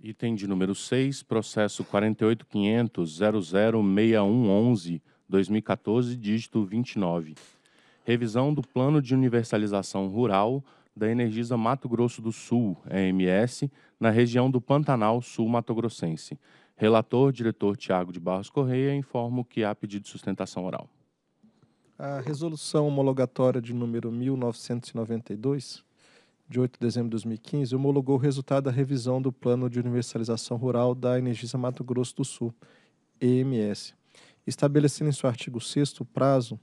Item de número 6, processo 48.500.006111-2014, dígito 29. Revisão do Plano de Universalização Rural da Energisa Mato Grosso do Sul, EMS, na região do Pantanal Sul Mato Grossense. Relator, diretor Tiago de Barros Correia, informo que há pedido de sustentação oral. A resolução homologatória de número 1992 de 8 de dezembro de 2015, homologou o resultado da revisão do Plano de Universalização Rural da Energisa Mato Grosso do Sul, EMS, estabelecendo em seu artigo 6 o prazo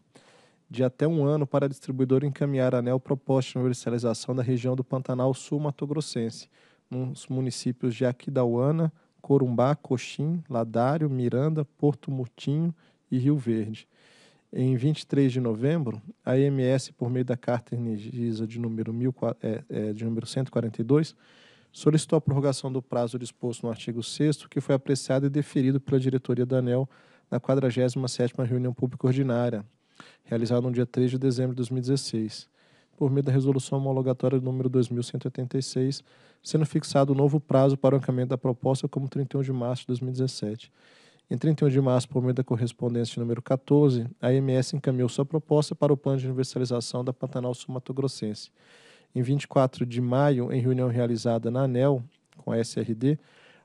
de até um ano para a distribuidora encaminhar a ANEL proposta de universalização da região do Pantanal Sul Mato Grossense, nos municípios de Aquidauana, Corumbá, Coxim, Ladário, Miranda, Porto Mutinho e Rio Verde, em 23 de novembro, a EMS por meio da carta energisa de número, é, é, de número 142, solicitou a prorrogação do prazo disposto no artigo 6 que foi apreciado e deferido pela diretoria da ANEL na 47ª reunião pública ordinária, realizada no dia 3 de dezembro de 2016, por meio da resolução homologatória número 2186, sendo fixado o novo prazo para o encaminhamento da proposta como 31 de março de 2017. Em 31 de março, por meio da correspondência número 14, a IMS encaminhou sua proposta para o plano de universalização da Pantanal Sumatogrossense. Em 24 de maio, em reunião realizada na ANEL com a SRD,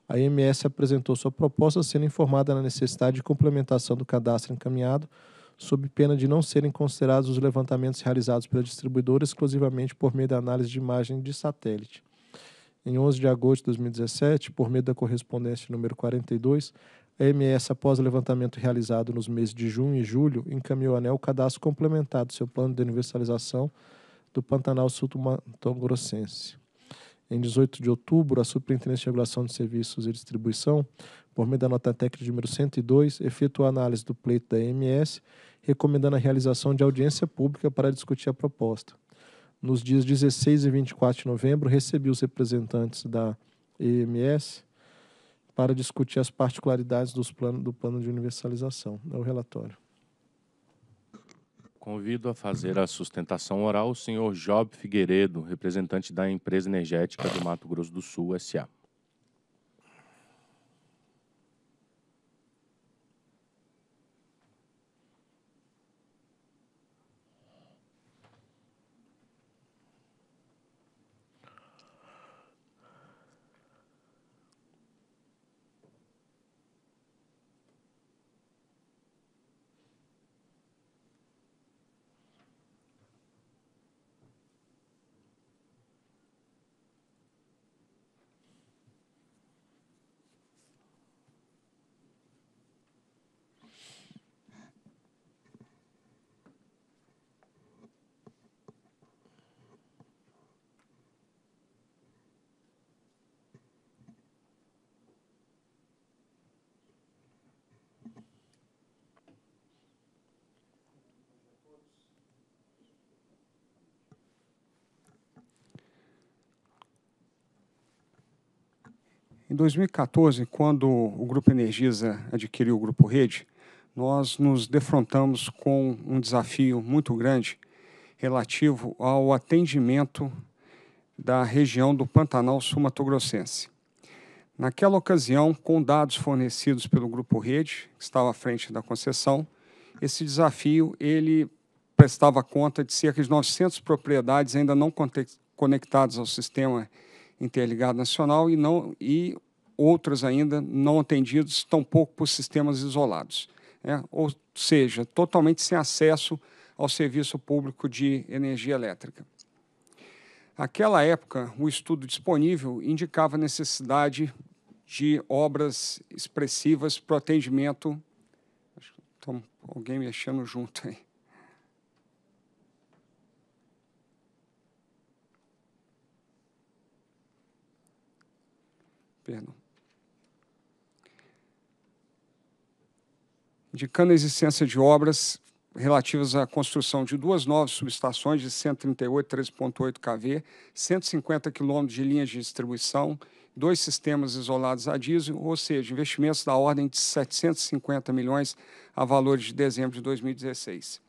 a IMS apresentou sua proposta, sendo informada na necessidade de complementação do cadastro encaminhado, sob pena de não serem considerados os levantamentos realizados pela distribuidora exclusivamente por meio da análise de imagem de satélite. Em 11 de agosto de 2017, por meio da correspondência número 42, a MS, após o levantamento realizado nos meses de junho e julho, encaminhou à ANEL o cadastro complementar do seu plano de universalização do Pantanal Sul Mato Grossense. Em 18 de outubro, a Superintendência de Regulação de Serviços e Distribuição, por meio da nota técnica número 102, efetuou a análise do pleito da MS, recomendando a realização de audiência pública para discutir a proposta. Nos dias 16 e 24 de novembro, recebi os representantes da EMS, para discutir as particularidades dos planos do plano de universalização. É o relatório. Convido a fazer a sustentação oral o senhor Job Figueiredo, representante da empresa energética do Mato Grosso do Sul, SA. Em 2014, quando o Grupo Energisa adquiriu o Grupo Rede, nós nos defrontamos com um desafio muito grande relativo ao atendimento da região do Pantanal Sumatogrossense. Naquela ocasião, com dados fornecidos pelo Grupo Rede, que estava à frente da concessão, esse desafio ele prestava conta de cerca de 900 propriedades ainda não conectadas ao sistema interligado nacional e, não, e outros ainda não atendidos, tampouco por sistemas isolados. Né? Ou seja, totalmente sem acesso ao serviço público de energia elétrica. Naquela época, o estudo disponível indicava a necessidade de obras expressivas para o atendimento. Acho que alguém mexendo junto aí. Perdão. Indicando a existência de obras relativas à construção de duas novas subestações de 138, 13.8 kV, 150 km de linhas de distribuição, dois sistemas isolados a diesel, ou seja, investimentos da ordem de 750 milhões a valores de dezembro de 2016.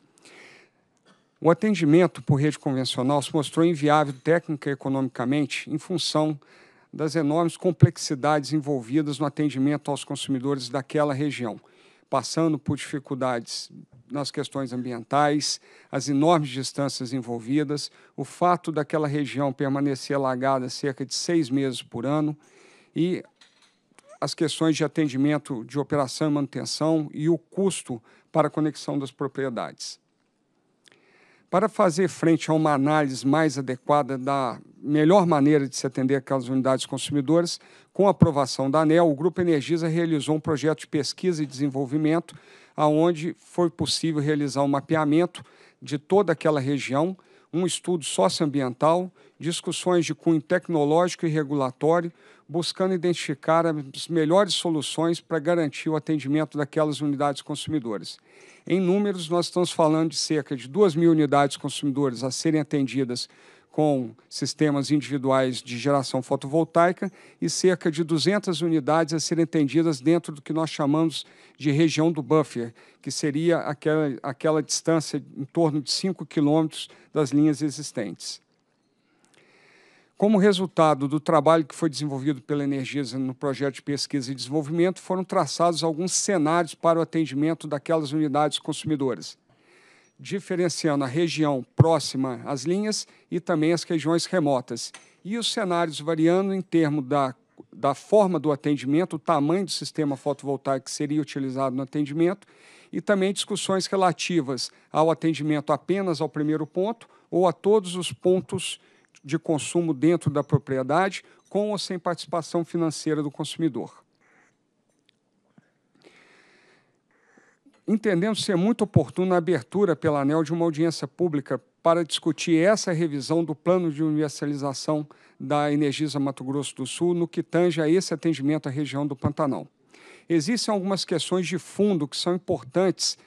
O atendimento por rede convencional se mostrou inviável técnica e economicamente em função das enormes complexidades envolvidas no atendimento aos consumidores daquela região, passando por dificuldades nas questões ambientais, as enormes distâncias envolvidas, o fato daquela região permanecer alagada cerca de seis meses por ano e as questões de atendimento de operação e manutenção e o custo para a conexão das propriedades. Para fazer frente a uma análise mais adequada da melhor maneira de se atender aquelas unidades consumidoras, com a aprovação da ANEL, o Grupo Energisa realizou um projeto de pesquisa e desenvolvimento, onde foi possível realizar um mapeamento de toda aquela região, um estudo socioambiental discussões de cunho tecnológico e regulatório, buscando identificar as melhores soluções para garantir o atendimento daquelas unidades consumidoras. Em números, nós estamos falando de cerca de 2 mil unidades consumidoras a serem atendidas com sistemas individuais de geração fotovoltaica e cerca de 200 unidades a serem atendidas dentro do que nós chamamos de região do buffer, que seria aquela, aquela distância em torno de 5 quilômetros das linhas existentes. Como resultado do trabalho que foi desenvolvido pela Energisa no projeto de pesquisa e desenvolvimento, foram traçados alguns cenários para o atendimento daquelas unidades consumidoras, diferenciando a região próxima às linhas e também as regiões remotas. E os cenários variando em termos da, da forma do atendimento, o tamanho do sistema fotovoltaico que seria utilizado no atendimento e também discussões relativas ao atendimento apenas ao primeiro ponto ou a todos os pontos de consumo dentro da propriedade, com ou sem participação financeira do consumidor. Entendendo ser muito oportuna a abertura pela ANEL de uma audiência pública para discutir essa revisão do plano de universalização da Energisa Mato Grosso do Sul no que tange a esse atendimento à região do Pantanal. Existem algumas questões de fundo que são importantes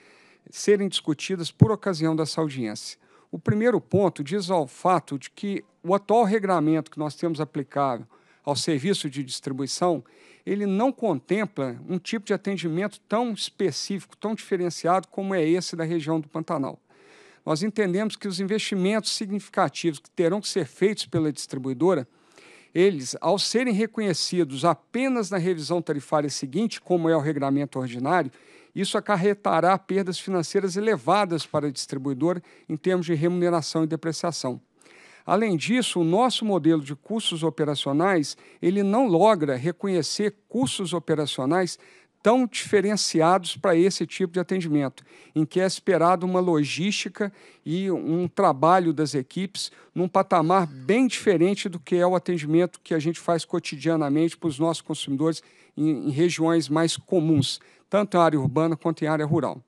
serem discutidas por ocasião dessa audiência. O primeiro ponto diz ao fato de que o atual regulamento que nós temos aplicável ao serviço de distribuição, ele não contempla um tipo de atendimento tão específico, tão diferenciado como é esse da região do Pantanal. Nós entendemos que os investimentos significativos que terão que ser feitos pela distribuidora, eles, ao serem reconhecidos apenas na revisão tarifária seguinte, como é o regulamento ordinário, isso acarretará perdas financeiras elevadas para a distribuidora em termos de remuneração e depreciação. Além disso, o nosso modelo de custos operacionais, ele não logra reconhecer custos operacionais tão diferenciados para esse tipo de atendimento, em que é esperado uma logística e um trabalho das equipes num patamar bem diferente do que é o atendimento que a gente faz cotidianamente para os nossos consumidores em, em regiões mais comuns tanto em área urbana quanto em área rural.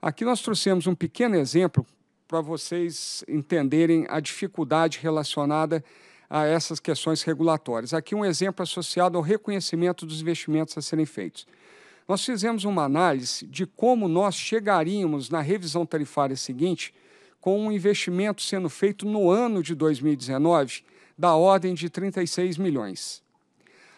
Aqui nós trouxemos um pequeno exemplo para vocês entenderem a dificuldade relacionada a essas questões regulatórias. Aqui um exemplo associado ao reconhecimento dos investimentos a serem feitos. Nós fizemos uma análise de como nós chegaríamos na revisão tarifária seguinte com um investimento sendo feito no ano de 2019 da ordem de 36 milhões.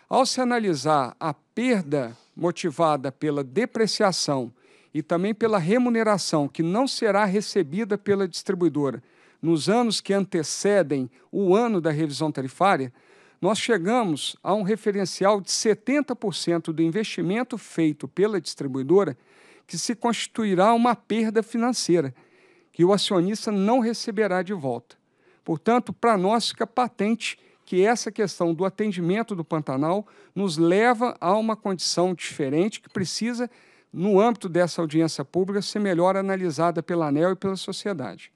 Ao se analisar a perda motivada pela depreciação e também pela remuneração que não será recebida pela distribuidora nos anos que antecedem o ano da revisão tarifária, nós chegamos a um referencial de 70% do investimento feito pela distribuidora, que se constituirá uma perda financeira, que o acionista não receberá de volta. Portanto, para nós fica patente que essa questão do atendimento do Pantanal nos leva a uma condição diferente que precisa, no âmbito dessa audiência pública, ser melhor analisada pela ANEL e pela sociedade.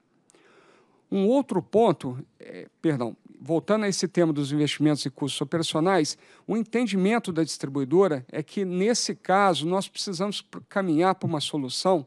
Um outro ponto, é, perdão, voltando a esse tema dos investimentos e custos operacionais, o entendimento da distribuidora é que, nesse caso, nós precisamos caminhar para uma solução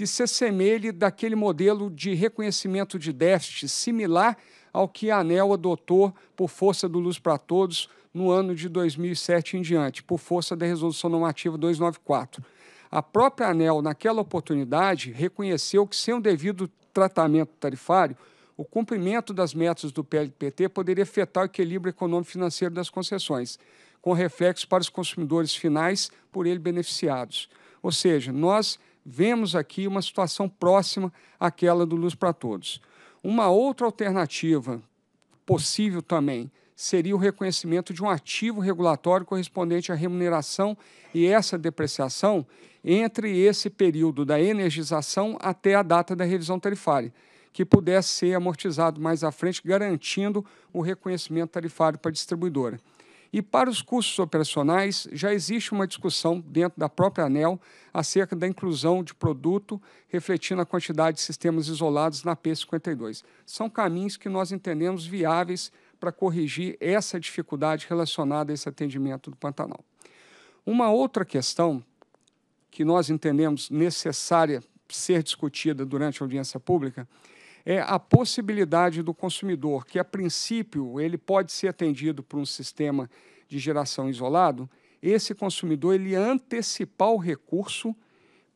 que se assemelhe daquele modelo de reconhecimento de déficit similar ao que a ANEL adotou por força do Luz para Todos no ano de 2007 em diante, por força da Resolução Normativa 294. A própria ANEL, naquela oportunidade, reconheceu que, sem o devido tratamento tarifário, o cumprimento das metas do PLPT poderia afetar o equilíbrio econômico-financeiro das concessões, com reflexos para os consumidores finais por ele beneficiados. Ou seja, nós vemos aqui uma situação próxima àquela do Luz para Todos. Uma outra alternativa possível também seria o reconhecimento de um ativo regulatório correspondente à remuneração e essa depreciação entre esse período da energização até a data da revisão tarifária, que pudesse ser amortizado mais à frente, garantindo o reconhecimento tarifário para a distribuidora. E para os custos operacionais, já existe uma discussão dentro da própria ANEL acerca da inclusão de produto refletindo a quantidade de sistemas isolados na P52. São caminhos que nós entendemos viáveis para corrigir essa dificuldade relacionada a esse atendimento do Pantanal. Uma outra questão que nós entendemos necessária ser discutida durante a audiência pública é a possibilidade do consumidor, que a princípio ele pode ser atendido por um sistema de geração isolado, esse consumidor ele antecipar o recurso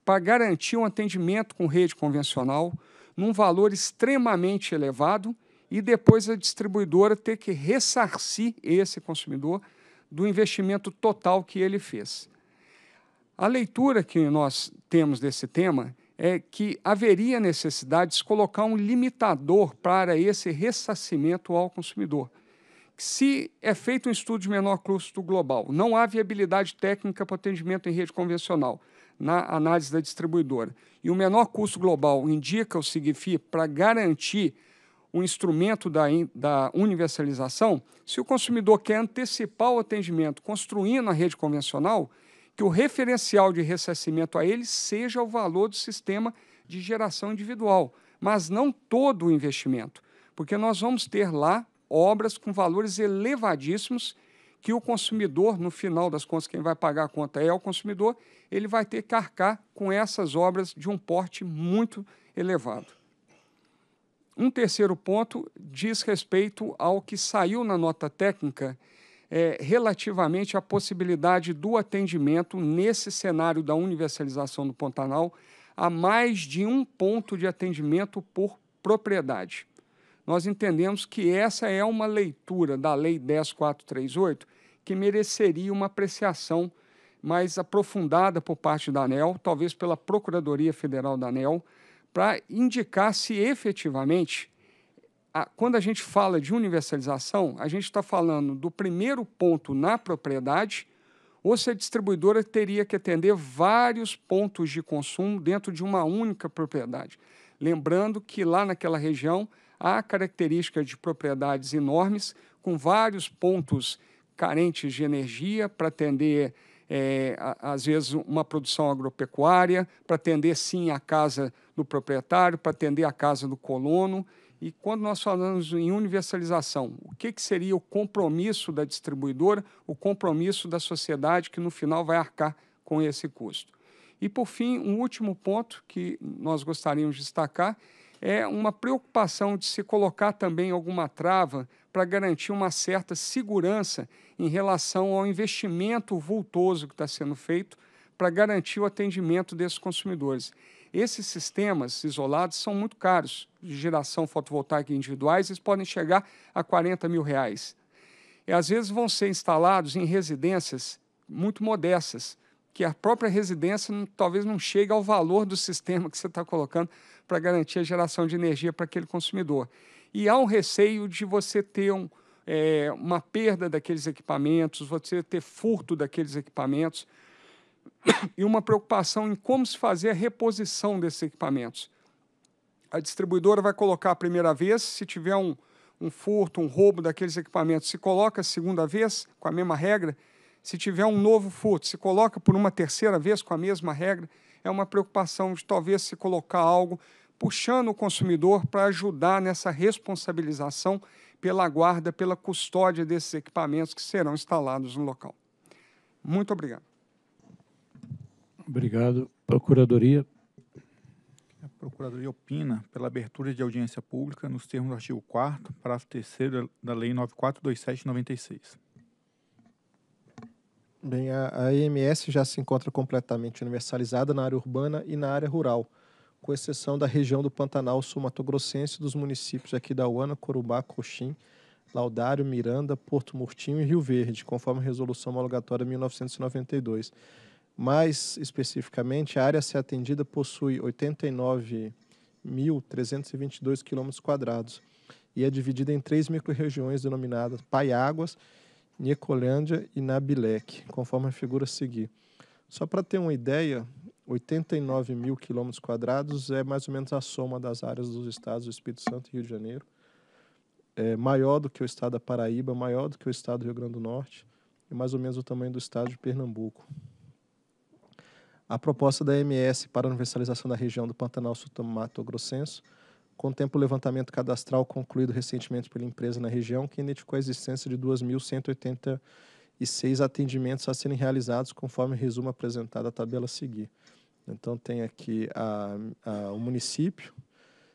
para garantir um atendimento com rede convencional num valor extremamente elevado e depois a distribuidora ter que ressarcir esse consumidor do investimento total que ele fez. A leitura que nós temos desse tema é que haveria necessidade de colocar um limitador para esse ressacimento ao consumidor. Se é feito um estudo de menor custo global, não há viabilidade técnica para o atendimento em rede convencional, na análise da distribuidora, e o menor custo global indica o SIGFI para garantir o instrumento da, da universalização, se o consumidor quer antecipar o atendimento construindo a rede convencional, que o referencial de ressarcimento a ele seja o valor do sistema de geração individual, mas não todo o investimento, porque nós vamos ter lá obras com valores elevadíssimos que o consumidor, no final das contas, quem vai pagar a conta é o consumidor, ele vai ter que arcar com essas obras de um porte muito elevado. Um terceiro ponto diz respeito ao que saiu na nota técnica é, relativamente à possibilidade do atendimento nesse cenário da universalização do Pantanal a mais de um ponto de atendimento por propriedade. Nós entendemos que essa é uma leitura da Lei 10438 que mereceria uma apreciação mais aprofundada por parte da ANEL, talvez pela Procuradoria Federal da ANEL, para indicar se efetivamente a, quando a gente fala de universalização, a gente está falando do primeiro ponto na propriedade, ou se a distribuidora teria que atender vários pontos de consumo dentro de uma única propriedade. Lembrando que lá naquela região há características de propriedades enormes, com vários pontos carentes de energia para atender, é, às vezes, uma produção agropecuária, para atender, sim, a casa do proprietário, para atender a casa do colono. E quando nós falamos em universalização, o que, que seria o compromisso da distribuidora, o compromisso da sociedade que no final vai arcar com esse custo? E por fim, um último ponto que nós gostaríamos de destacar é uma preocupação de se colocar também alguma trava para garantir uma certa segurança em relação ao investimento vultoso que está sendo feito para garantir o atendimento desses consumidores. Esses sistemas isolados são muito caros, de geração fotovoltaica individuais, eles podem chegar a 40 mil reais. E às vezes vão ser instalados em residências muito modestas, que a própria residência não, talvez não chegue ao valor do sistema que você está colocando para garantir a geração de energia para aquele consumidor. E há um receio de você ter um, é, uma perda daqueles equipamentos, você ter furto daqueles equipamentos. e uma preocupação em como se fazer a reposição desses equipamentos. A distribuidora vai colocar a primeira vez, se tiver um, um furto, um roubo daqueles equipamentos, se coloca a segunda vez, com a mesma regra. Se tiver um novo furto, se coloca por uma terceira vez, com a mesma regra. É uma preocupação de talvez se colocar algo puxando o consumidor para ajudar nessa responsabilização pela guarda, pela custódia desses equipamentos que serão instalados no local. Muito obrigado. Obrigado. Procuradoria. A Procuradoria opina pela abertura de audiência pública nos termos do artigo 4 parágrafo 3 da Lei 9427-96. Bem, a, a EMS já se encontra completamente universalizada na área urbana e na área rural, com exceção da região do Pantanal Sul-Mato-Grossense dos municípios aqui da Uana, Corumbá, Coxim, Laudário, Miranda, Porto Murtinho e Rio Verde, conforme a resolução homologatória 1992. Mais especificamente, a área a ser atendida possui 89.322 km e é dividida em três microrregiões denominadas Paiáguas, Niecolândia e Nabilec, conforme a figura a seguir. Só para ter uma ideia, 89 mil quilômetros quadrados é mais ou menos a soma das áreas dos estados do Espírito Santo e Rio de Janeiro. É maior do que o estado da Paraíba, maior do que o estado do Rio Grande do Norte e mais ou menos o tamanho do estado de Pernambuco a proposta da MS para a universalização da região do Pantanal Sul-Mato Grossenso contempla o levantamento cadastral concluído recentemente pela empresa na região, que identificou a existência de 2.186 atendimentos a serem realizados, conforme o resumo apresentado à tabela a seguir. Então, tem aqui a, a, o município,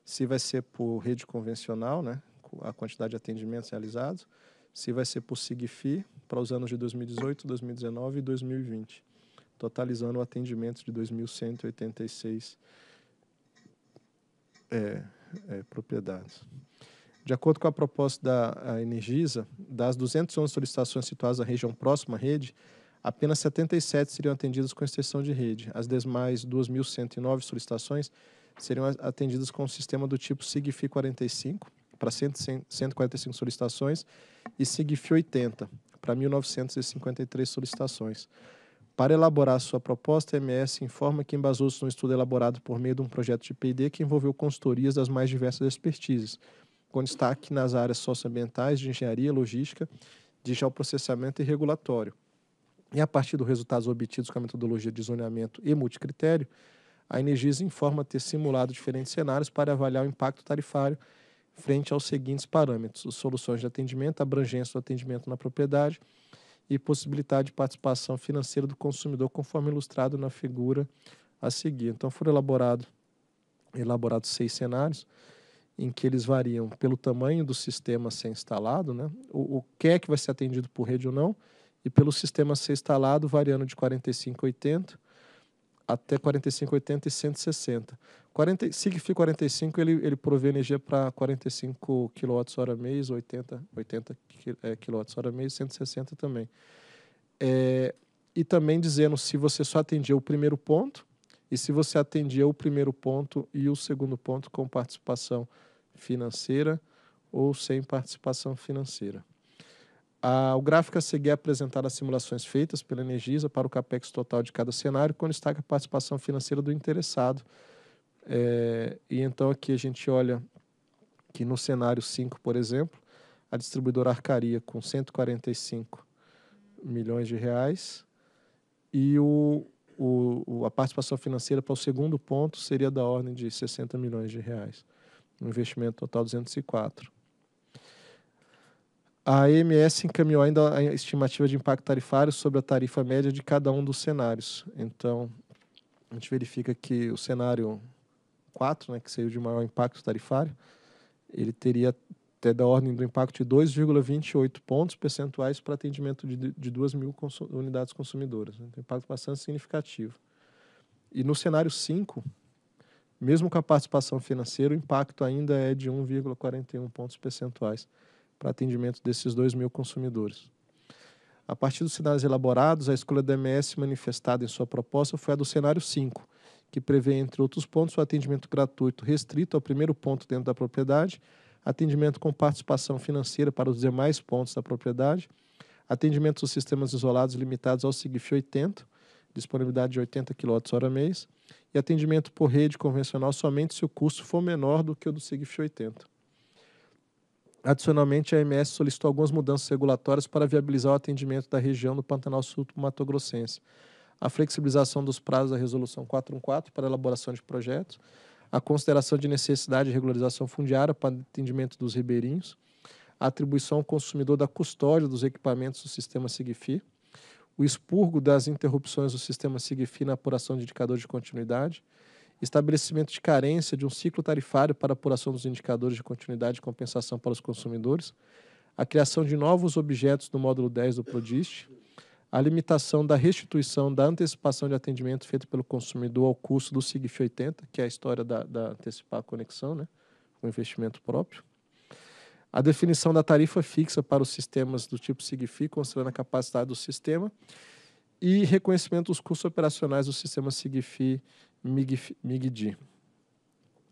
se vai ser por rede convencional, né, a quantidade de atendimentos realizados, se vai ser por SIGFI para os anos de 2018, 2019 e 2020 totalizando atendimentos de 2.186 é, é, propriedades. De acordo com a proposta da Energisa, das 211 solicitações situadas na região próxima à rede, apenas 77 seriam atendidas com extensão de rede. As demais 2.109 solicitações seriam atendidas com o um sistema do tipo SIGFI 45 para 145 solicitações e SIGFI 80 para 1.953 solicitações. Para elaborar sua proposta, a MS informa que embasou-se num estudo elaborado por meio de um projeto de P&D que envolveu consultorias das mais diversas expertises, com destaque nas áreas socioambientais, de engenharia, logística, de geoprocessamento e regulatório. E a partir dos resultados obtidos com a metodologia de zoneamento e multicritério, a Energisa informa ter simulado diferentes cenários para avaliar o impacto tarifário frente aos seguintes parâmetros: soluções de atendimento, abrangência do atendimento na propriedade, e possibilidade de participação financeira do consumidor, conforme ilustrado na figura a seguir. Então foram elaborado, elaborados seis cenários em que eles variam pelo tamanho do sistema a ser instalado, né? o, o que é que vai ser atendido por rede ou não, e pelo sistema a ser instalado variando de 45 a 80, até 4580 e 160. 40, SIGFRI 45 ele, ele provê energia para 45 kWh mês, 80, 80 kWh mês, 160 também. É, e também dizendo se você só atendia o primeiro ponto e se você atendia o primeiro ponto e o segundo ponto com participação financeira ou sem participação financeira. A, o gráfico a seguir é apresentar as simulações feitas pela Energisa para o capex total de cada cenário, com destaque a participação financeira do interessado. É, e então aqui a gente olha que no cenário 5, por exemplo, a distribuidora arcaria com 145 milhões de reais e o, o, a participação financeira para o segundo ponto seria da ordem de 60 milhões de reais. Um investimento total 204. A EMS encaminhou ainda a estimativa de impacto tarifário sobre a tarifa média de cada um dos cenários. Então, a gente verifica que o cenário 4, né, que seria o de maior impacto tarifário, ele teria até da ordem do impacto de 2,28 pontos percentuais para atendimento de, de 2 mil consu unidades consumidoras. Né? Um então, impacto bastante significativo. E no cenário 5, mesmo com a participação financeira, o impacto ainda é de 1,41 pontos percentuais para atendimento desses 2 mil consumidores. A partir dos sinais elaborados, a escolha da MS manifestada em sua proposta foi a do cenário 5, que prevê, entre outros pontos, o atendimento gratuito restrito ao primeiro ponto dentro da propriedade, atendimento com participação financeira para os demais pontos da propriedade, atendimento aos sistemas isolados limitados ao SIGF 80, disponibilidade de 80 kWh mês, e atendimento por rede convencional somente se o custo for menor do que o do SIGF 80. Adicionalmente, a MS solicitou algumas mudanças regulatórias para viabilizar o atendimento da região do Pantanal Sul Mato Grossense. A flexibilização dos prazos da Resolução 414 para elaboração de projetos, a consideração de necessidade de regularização fundiária para atendimento dos ribeirinhos, a atribuição ao consumidor da custódia dos equipamentos do sistema SIGFI, o expurgo das interrupções do sistema SIGFI na apuração de indicador de continuidade, estabelecimento de carência de um ciclo tarifário para apuração dos indicadores de continuidade e compensação para os consumidores, a criação de novos objetos do módulo 10 do PRODIST, a limitação da restituição da antecipação de atendimento feito pelo consumidor ao custo do SIGF 80, que é a história da, da antecipar a conexão, né, com investimento próprio. A definição da tarifa fixa para os sistemas do tipo SIGFI, considerando a capacidade do sistema, e reconhecimento dos custos operacionais do sistema SIGFI MIGD.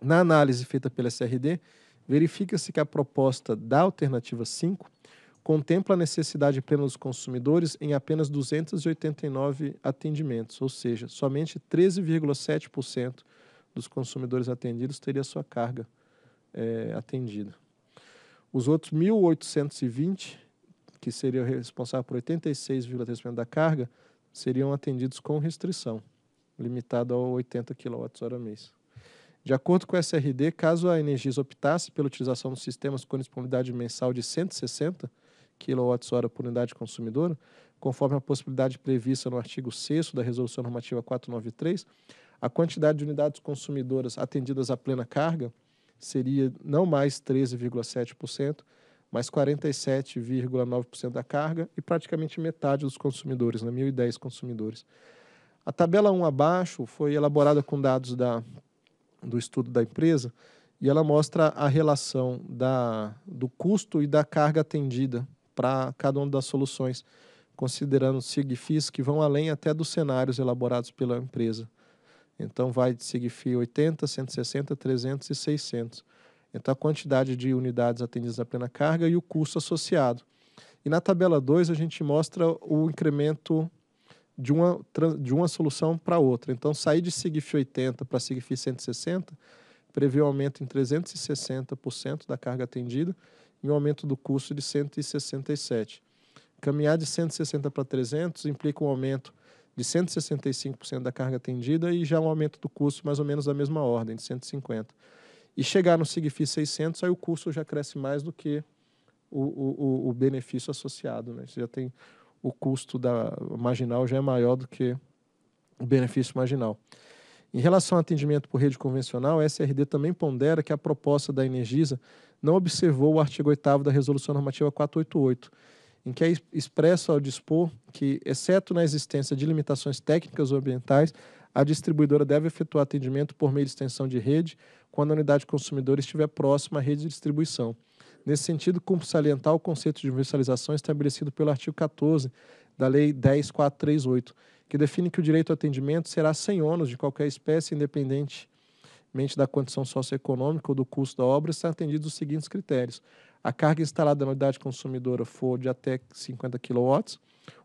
Na análise feita pela SRD, verifica-se que a proposta da alternativa 5 contempla a necessidade plena dos consumidores em apenas 289 atendimentos, ou seja, somente 13,7% dos consumidores atendidos teria sua carga é, atendida. Os outros 1.820, que seriam responsáveis por 86,3% da carga, seriam atendidos com restrição limitado a 80 kWh mês. De acordo com o SRD, caso a Energisa optasse pela utilização dos sistemas com disponibilidade mensal de 160 kWh por unidade consumidora, conforme a possibilidade prevista no artigo 6 da Resolução Normativa 493, a quantidade de unidades consumidoras atendidas à plena carga seria não mais 13,7%, mas 47,9% da carga e praticamente metade dos consumidores, né, 1.010 consumidores. A tabela 1 abaixo foi elaborada com dados da, do estudo da empresa e ela mostra a relação da, do custo e da carga atendida para cada uma das soluções, considerando SIGFIs que vão além até dos cenários elaborados pela empresa. Então, vai de SIGFI 80, 160, 300 e 600. Então, a quantidade de unidades atendidas à plena carga e o custo associado. E na tabela 2, a gente mostra o incremento de uma, de uma solução para outra. Então, sair de SIGIF 80 para SIGIF 160 prevê um aumento em 360% da carga atendida e um aumento do custo de 167. Caminhar de 160 para 300 implica um aumento de 165% da carga atendida e já um aumento do custo mais ou menos da mesma ordem, de 150. E chegar no SIGFI 600, aí o custo já cresce mais do que o, o, o benefício associado. Né? Você já tem o custo da marginal já é maior do que o benefício marginal. Em relação ao atendimento por rede convencional, a SRD também pondera que a proposta da Energisa não observou o artigo 8 da Resolução Normativa 488, em que é expressa ao dispor que, exceto na existência de limitações técnicas ou ambientais, a distribuidora deve efetuar atendimento por meio de extensão de rede quando a unidade consumidora estiver próxima à rede de distribuição. Nesse sentido, cumpre salientar o conceito de universalização estabelecido pelo artigo 14 da Lei 10.438, que define que o direito ao atendimento será sem ônus de qualquer espécie, independentemente da condição socioeconômica ou do custo da obra, serão atendidos os seguintes critérios. A carga instalada na unidade consumidora for de até 50 kW,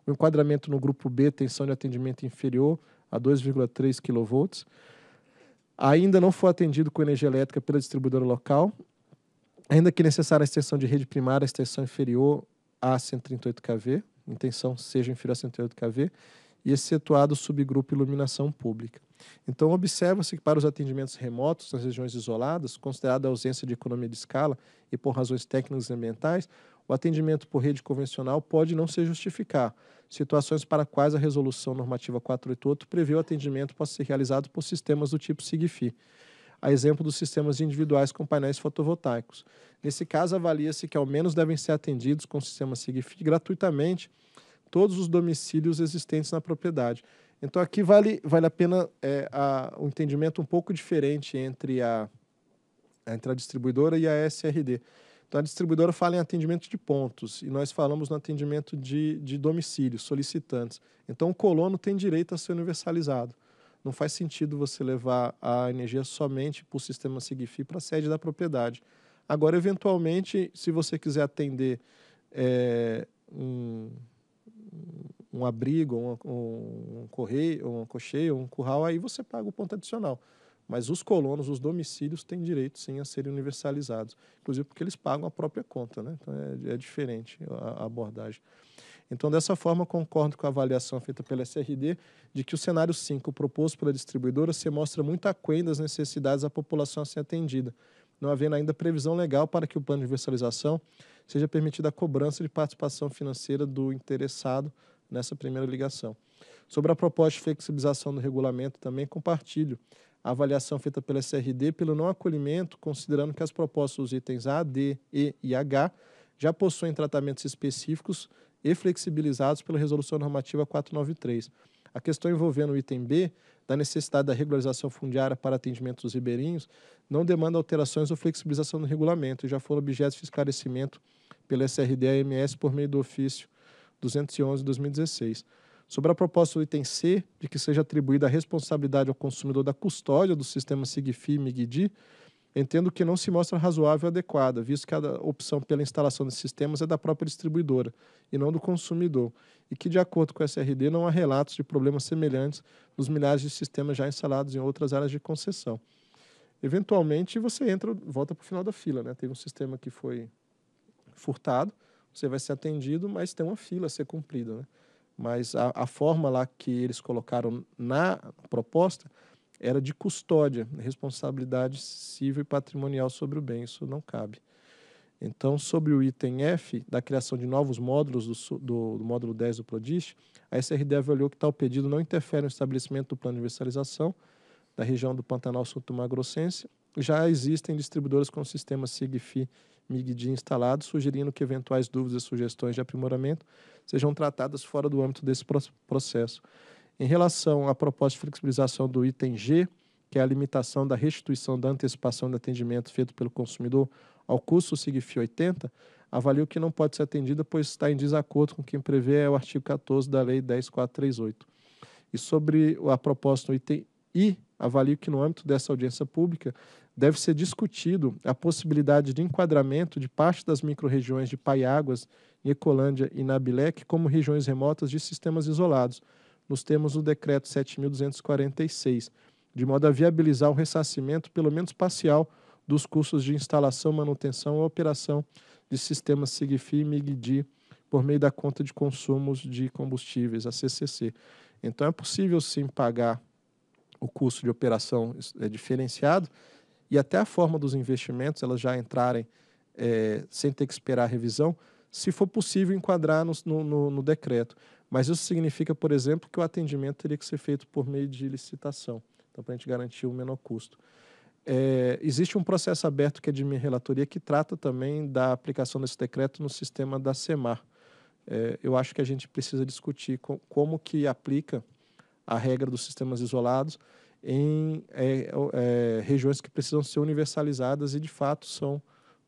o enquadramento no grupo B, tensão de atendimento inferior a 2,3 kV, ainda não for atendido com energia elétrica pela distribuidora local ainda que necessária a extensão de rede primária, a extensão inferior a 138 kV, intenção seja inferior a 138 kV, e excetuado o subgrupo iluminação pública. Então, observa-se que para os atendimentos remotos nas regiões isoladas, considerada a ausência de economia de escala e por razões técnicas e ambientais, o atendimento por rede convencional pode não se justificar, situações para quais a resolução normativa 488 prevê o atendimento possa ser realizado por sistemas do tipo SIGFI a exemplo dos sistemas individuais com painéis fotovoltaicos. Nesse caso, avalia-se que ao menos devem ser atendidos com o sistema SIGFIT gratuitamente todos os domicílios existentes na propriedade. Então, aqui vale, vale a pena é, a, um entendimento um pouco diferente entre a, entre a distribuidora e a SRD. Então, a distribuidora fala em atendimento de pontos e nós falamos no atendimento de, de domicílios, solicitantes. Então, o colono tem direito a ser universalizado não faz sentido você levar a energia somente para o sistema Sigfi para a sede da propriedade. Agora, eventualmente, se você quiser atender é, um, um abrigo, um, um, correio, um cocheio, um curral, aí você paga o ponto adicional. Mas os colonos, os domicílios, têm direito sim a serem universalizados, inclusive porque eles pagam a própria conta, né? Então é, é diferente a, a abordagem. Então, dessa forma, concordo com a avaliação feita pela SRD de que o cenário 5 proposto pela distribuidora se mostra muito aquém das necessidades da população a ser atendida, não havendo ainda previsão legal para que o plano de universalização seja permitida a cobrança de participação financeira do interessado nessa primeira ligação. Sobre a proposta de flexibilização do regulamento, também compartilho a avaliação feita pela SRD pelo não acolhimento, considerando que as propostas dos itens A, D, E e H já possuem tratamentos específicos e flexibilizados pela Resolução Normativa 493. A questão envolvendo o item B, da necessidade da regularização fundiária para atendimento dos ribeirinhos, não demanda alterações ou flexibilização do regulamento e já foram objeto de esclarecimento pela SRD AMS por meio do ofício 211-2016. Sobre a proposta do item C, de que seja atribuída a responsabilidade ao consumidor da custódia do sistema SIGFI e MIGDI, entendo que não se mostra razoável e adequada, visto que a opção pela instalação desses sistemas é da própria distribuidora e não do consumidor, e que, de acordo com a SRD, não há relatos de problemas semelhantes nos milhares de sistemas já instalados em outras áreas de concessão. Eventualmente, você entra, volta para o final da fila. Né? Teve um sistema que foi furtado, você vai ser atendido, mas tem uma fila a ser cumprida. Né? Mas a, a forma lá que eles colocaram na proposta era de custódia, responsabilidade civil e patrimonial sobre o bem. Isso não cabe. Então, sobre o item F, da criação de novos módulos do, do, do módulo 10 do PRODIS, a SRD avaliou que tal pedido não interfere no estabelecimento do plano de universalização da região do Pantanal Sul-Tumagrossense. Já existem distribuidoras com sistema SIGFI MIGD instalado, sugerindo que eventuais dúvidas e sugestões de aprimoramento sejam tratadas fora do âmbito desse processo. Em relação à proposta de flexibilização do item G, que é a limitação da restituição da antecipação de atendimento feito pelo consumidor ao custo SIGFIO 80, avalio que não pode ser atendida, pois está em desacordo com quem prevê o artigo 14 da Lei 10438. E sobre a proposta do item I, avalio que no âmbito dessa audiência pública deve ser discutido a possibilidade de enquadramento de parte das microrregiões de Paiáguas, Ecolândia e Nabilec como regiões remotas de sistemas isolados, nos termos do Decreto 7.246, de modo a viabilizar o ressarcimento, pelo menos parcial, dos custos de instalação, manutenção e operação de sistemas SIGFI e MIGDI por meio da conta de consumos de combustíveis, a CCC. Então, é possível sim pagar o custo de operação é diferenciado e até a forma dos investimentos, elas já entrarem é, sem ter que esperar a revisão, se for possível enquadrar no, no, no decreto. Mas isso significa, por exemplo, que o atendimento teria que ser feito por meio de licitação, então para a gente garantir o menor custo. É, existe um processo aberto que é de minha relatoria que trata também da aplicação desse decreto no sistema da Semar. É, eu acho que a gente precisa discutir como que aplica a regra dos sistemas isolados em é, é, regiões que precisam ser universalizadas e, de fato, são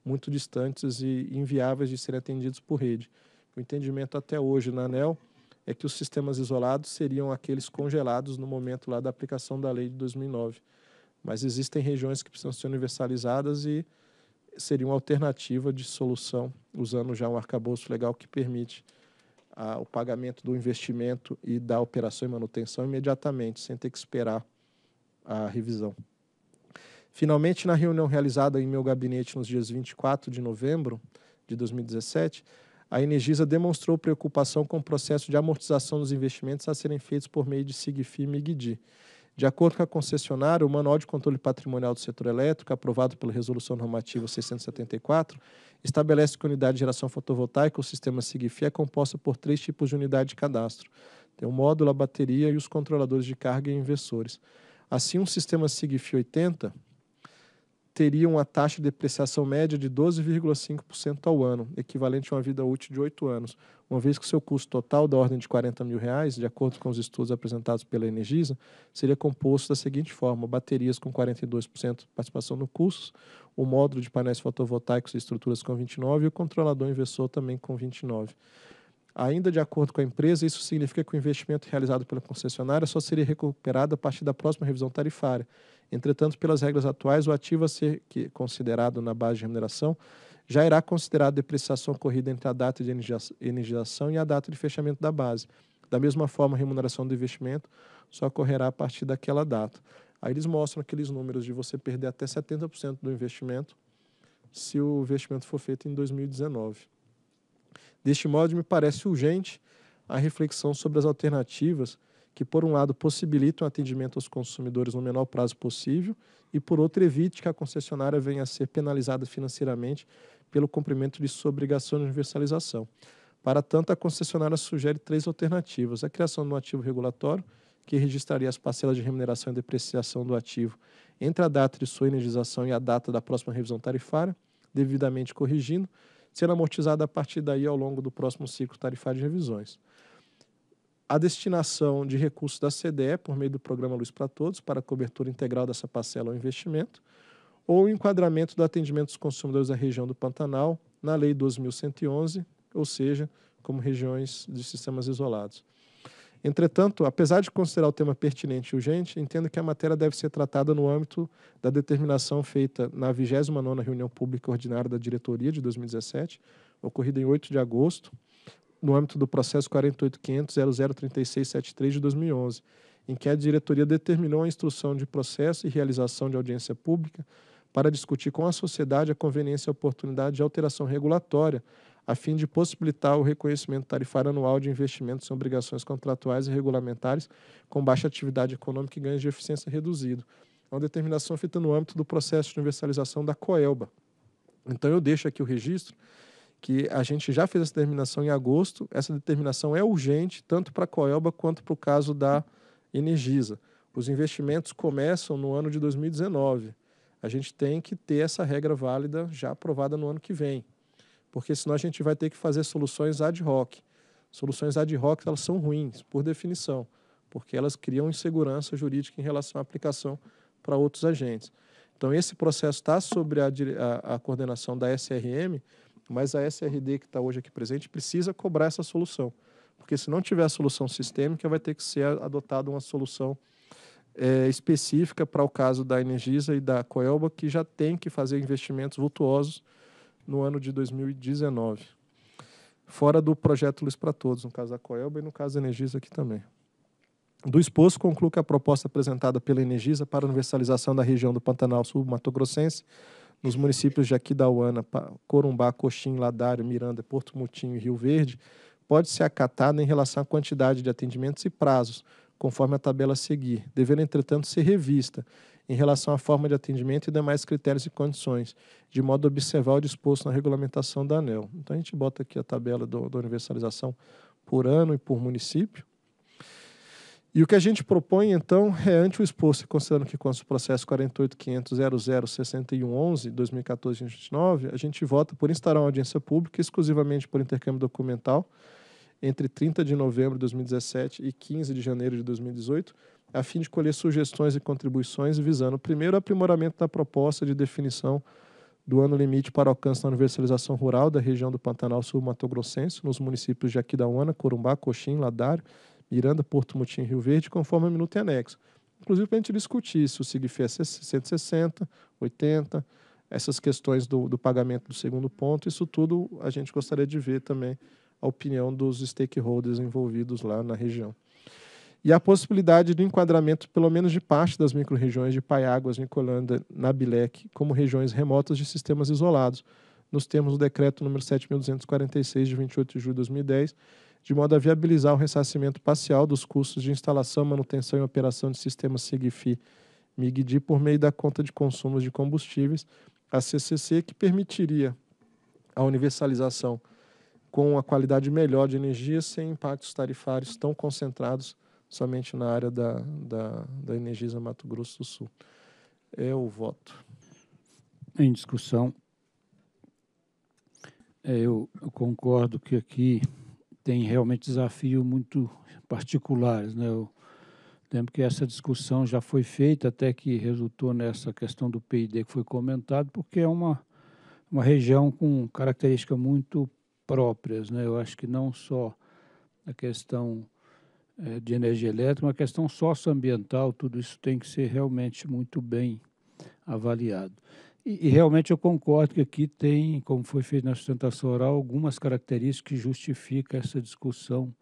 muito distantes e inviáveis de serem atendidos por rede. O entendimento até hoje na ANEL é que os sistemas isolados seriam aqueles congelados no momento lá da aplicação da lei de 2009. Mas existem regiões que precisam ser universalizadas e seria uma alternativa de solução, usando já um arcabouço legal que permite ah, o pagamento do investimento e da operação e manutenção imediatamente, sem ter que esperar a revisão. Finalmente, na reunião realizada em meu gabinete nos dias 24 de novembro de 2017, a Energisa demonstrou preocupação com o processo de amortização dos investimentos a serem feitos por meio de SIGFI e MIGDI. De acordo com a concessionária, o Manual de Controle Patrimonial do Setor Elétrico, aprovado pela Resolução Normativa 674, estabelece que a unidade de geração fotovoltaica, o sistema SIGFI, é composta por três tipos de unidade de cadastro. Tem o módulo, a bateria e os controladores de carga e inversores. Assim, um sistema SIGFI 80 teria uma taxa de depreciação média de 12,5% ao ano, equivalente a uma vida útil de 8 anos, uma vez que o seu custo total, da ordem de 40 mil reais, de acordo com os estudos apresentados pela Energisa, seria composto da seguinte forma: baterias com 42% de participação no custo, o módulo de painéis fotovoltaicos e estruturas com 29% e o controlador inversor também com 29%. Ainda de acordo com a empresa, isso significa que o investimento realizado pela concessionária só seria recuperado a partir da próxima revisão tarifária. Entretanto, pelas regras atuais, o ativo a ser considerado na base de remuneração já irá considerar a depreciação ocorrida entre a data de energização e a data de fechamento da base. Da mesma forma, a remuneração do investimento só ocorrerá a partir daquela data. Aí eles mostram aqueles números de você perder até 70% do investimento se o investimento for feito em 2019. Deste modo, me parece urgente a reflexão sobre as alternativas que, por um lado, possibilitam atendimento aos consumidores no menor prazo possível e, por outro, evite que a concessionária venha a ser penalizada financeiramente pelo cumprimento de sua obrigação de universalização. Para tanto, a concessionária sugere três alternativas: a criação de um ativo regulatório, que registraria as parcelas de remuneração e depreciação do ativo entre a data de sua energização e a data da próxima revisão tarifária, devidamente corrigindo sendo amortizada a partir daí ao longo do próximo ciclo tarifário de revisões. A destinação de recursos da CDE, por meio do programa Luz para Todos, para a cobertura integral dessa parcela ao investimento, ou o enquadramento do atendimento dos consumidores da região do Pantanal na Lei 12.111, ou seja, como regiões de sistemas isolados. Entretanto, apesar de considerar o tema pertinente e urgente, entendo que a matéria deve ser tratada no âmbito da determinação feita na 29ª reunião pública ordinária da diretoria de 2017, ocorrida em 8 de agosto, no âmbito do processo 48.500.003673 de 2011, em que a diretoria determinou a instrução de processo e realização de audiência pública para discutir com a sociedade a conveniência e a oportunidade de alteração regulatória a fim de possibilitar o reconhecimento tarifário anual de investimentos em obrigações contratuais e regulamentares com baixa atividade econômica e ganhos de eficiência reduzido. É uma determinação feita no âmbito do processo de universalização da COELBA. Então eu deixo aqui o registro que a gente já fez essa determinação em agosto. Essa determinação é urgente tanto para a Coelba quanto para o caso da Energisa. Os investimentos começam no ano de 2019. A gente tem que ter essa regra válida já aprovada no ano que vem porque senão a gente vai ter que fazer soluções ad hoc. Soluções ad hoc elas são ruins, por definição, porque elas criam insegurança jurídica em relação à aplicação para outros agentes. Então, esse processo está sobre a, a, a, coordenação da SRM, mas a SRD que está hoje aqui presente precisa cobrar essa solução, porque se não tiver a solução sistêmica, vai ter que ser adotada uma solução é, específica para o caso da Energisa e da Coelba, que já tem que fazer investimentos vultuosos no ano de 2019. Fora do projeto Luz para Todos, no caso da Coelba e no caso da Energisa aqui também. Do exposto, concluo que a proposta apresentada pela Energisa para a universalização da região do Pantanal Sul-Mato-Grossense nos municípios de Aquidauana, Corumbá, Coxim, Ladário, Miranda, Porto Mutinho e Rio Verde, pode ser acatada em relação à quantidade de atendimentos e prazos, conforme a tabela a seguir, devendo, entretanto, ser revista, em relação à forma de atendimento e demais critérios e condições, de modo a observar o disposto na regulamentação da ANEL. Então, a gente bota aqui a tabela do, da universalização por ano e por município. E o que a gente propõe, então, é ante o exposto, considerando que consta o processo 48.500.00.61.11.2014-29, a gente vota por instaurar uma audiência pública exclusivamente por intercâmbio documental entre 30 de novembro de 2017 e 15 de janeiro de 2018, a fim de colher sugestões e contribuições visando, primeiro, o aprimoramento da proposta de definição do ano limite para alcance da universalização rural da região do Pantanal Sul-Mato-Grossense, nos municípios de Aquidauana, Corumbá, Coxim, Ladário, Miranda, Porto Mutim e Rio Verde, conforme a minuto e anexo. Inclusive para a gente discutir se o SIGFI é 160, 80, essas questões do, do pagamento do segundo ponto, isso tudo a gente gostaria de ver também a opinião dos stakeholders envolvidos lá na região e a possibilidade do enquadramento, pelo menos de parte das micro-regiões de Paiáguas, Nicolândia, Nabilec, como regiões remotas de sistemas isolados, nos termos do decreto número 7246 de 28 de julho de 2010, de modo a viabilizar o ressarcimento parcial dos custos de instalação, manutenção e operação de sistemas SIGFI MIGDI por meio da conta de consumos de combustíveis, a CCC, que permitiria a universalização com a qualidade melhor de energia sem impactos tarifários tão concentrados somente na área da, da, da Energisa Mato Grosso do Sul. É o voto. Em discussão. É, eu, eu concordo que aqui tem realmente desafios muito particulares. Né? Eu lembro que essa discussão já foi feita, até que resultou nessa questão do PID que foi comentado, porque é uma, uma região com características muito próprias. Né? Eu acho que não só a questão eh, de energia elétrica, uma questão socioambiental, tudo isso tem que ser realmente muito bem avaliado. E, e, realmente eu concordo que aqui tem, como foi feito na sustentação oral, algumas características que justificam essa discussão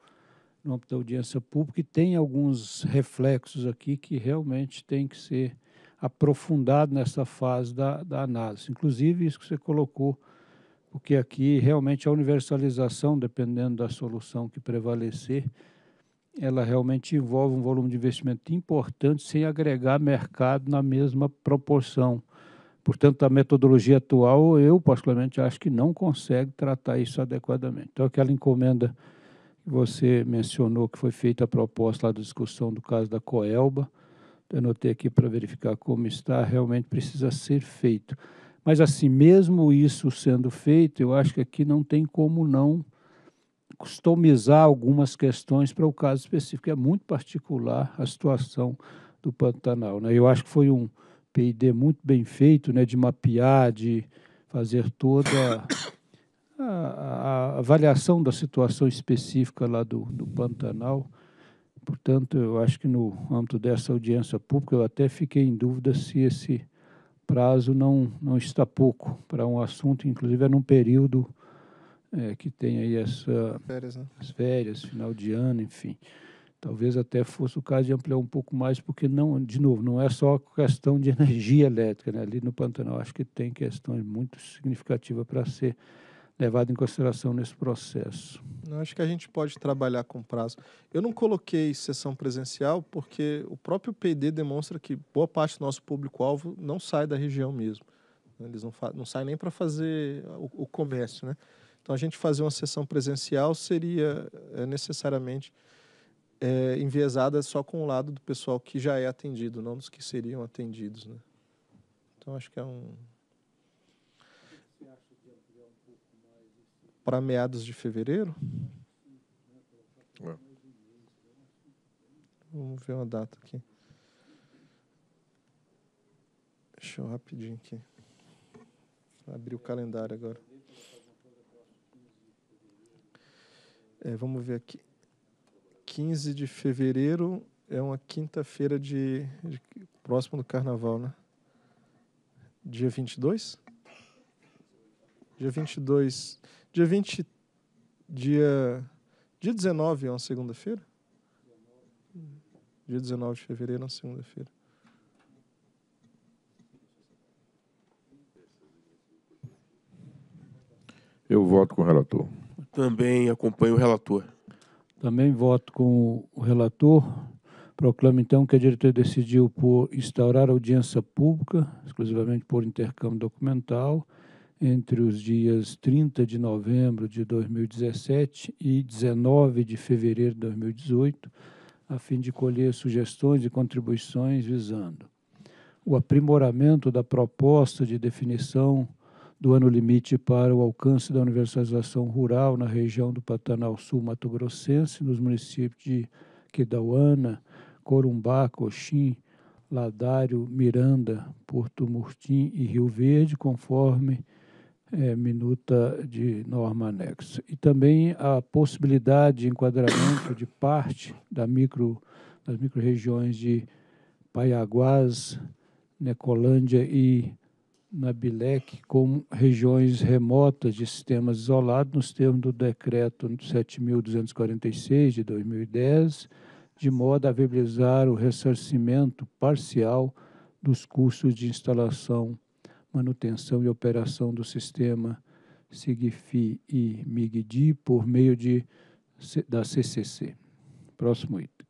no âmbito da audiência pública e tem alguns reflexos aqui que realmente tem que ser aprofundado nessa fase da, da análise. Inclusive isso que você colocou, porque aqui realmente a universalização, dependendo da solução que prevalecer, ela realmente envolve um volume de investimento importante sem agregar mercado na mesma proporção. Portanto, a metodologia atual, eu particularmente acho que não consegue tratar isso adequadamente. Então, aquela encomenda que você mencionou, que foi feita a proposta lá da discussão do caso da Coelba, eu anotei aqui para verificar como está, realmente precisa ser feito. Mas, assim, mesmo isso sendo feito, eu acho que aqui não tem como não customizar algumas questões para o caso específico. É muito particular a situação do Pantanal. Né? Eu acho que foi um PID muito bem feito, né? de mapear, de fazer toda a, a, a avaliação da situação específica lá do, do Pantanal. Portanto, eu acho que no âmbito dessa audiência pública, eu até fiquei em dúvida se esse prazo não, não está pouco para um assunto, inclusive é num período é, que tem aí essa, férias, né? as férias, final de ano, enfim. Talvez até fosse o caso de ampliar um pouco mais, porque, não, de novo, não é só questão de energia elétrica. Né? Ali no Pantanal, acho que tem questões muito significativas para ser levada em consideração nesse processo. Não, acho que a gente pode trabalhar com prazo. Eu não coloquei sessão presencial, porque o próprio PD demonstra que boa parte do nosso público-alvo não sai da região mesmo. Eles não, não saem nem para fazer o, o comércio, né? Então, a gente fazer uma sessão presencial seria é, necessariamente é, enviesada só com o lado do pessoal que já é atendido, não dos que seriam atendidos. Né? Então, acho que é um. Para meados de fevereiro? É. Vamos ver uma data aqui. Deixa eu rapidinho aqui. Abrir o calendário agora. É, vamos ver aqui. 15 de fevereiro é uma quinta-feira de, de, próximo do carnaval, né? Dia 22? Dia 22. Dia 20 dia dia 19 é uma segunda-feira? Dia 19 de fevereiro é uma segunda-feira. Eu voto com o relator. Também acompanho o relator. Também voto com o relator. Proclamo, então, que a diretoria decidiu por instaurar audiência pública, exclusivamente por intercâmbio documental, entre os dias 30 de novembro de 2017 e 19 de fevereiro de 2018, a fim de colher sugestões e contribuições visando o aprimoramento da proposta de definição do ano limite para o alcance da universalização rural na região do Pantanal Sul Mato Grossense, nos municípios de Quedauana, Corumbá, Coxim, Ladário, Miranda, Porto Murtim e Rio Verde, conforme é, minuta de norma anexa. E também a possibilidade de enquadramento de parte da micro, das micro-regiões de Paiaguás, Necolândia e na BILEC com regiões remotas de sistemas isolados nos termos do decreto 7.246 de 2010, de modo a viabilizar o ressarcimento parcial dos custos de instalação, manutenção e operação do sistema SIGFI e MIGDI por meio de, da CCC. Próximo item.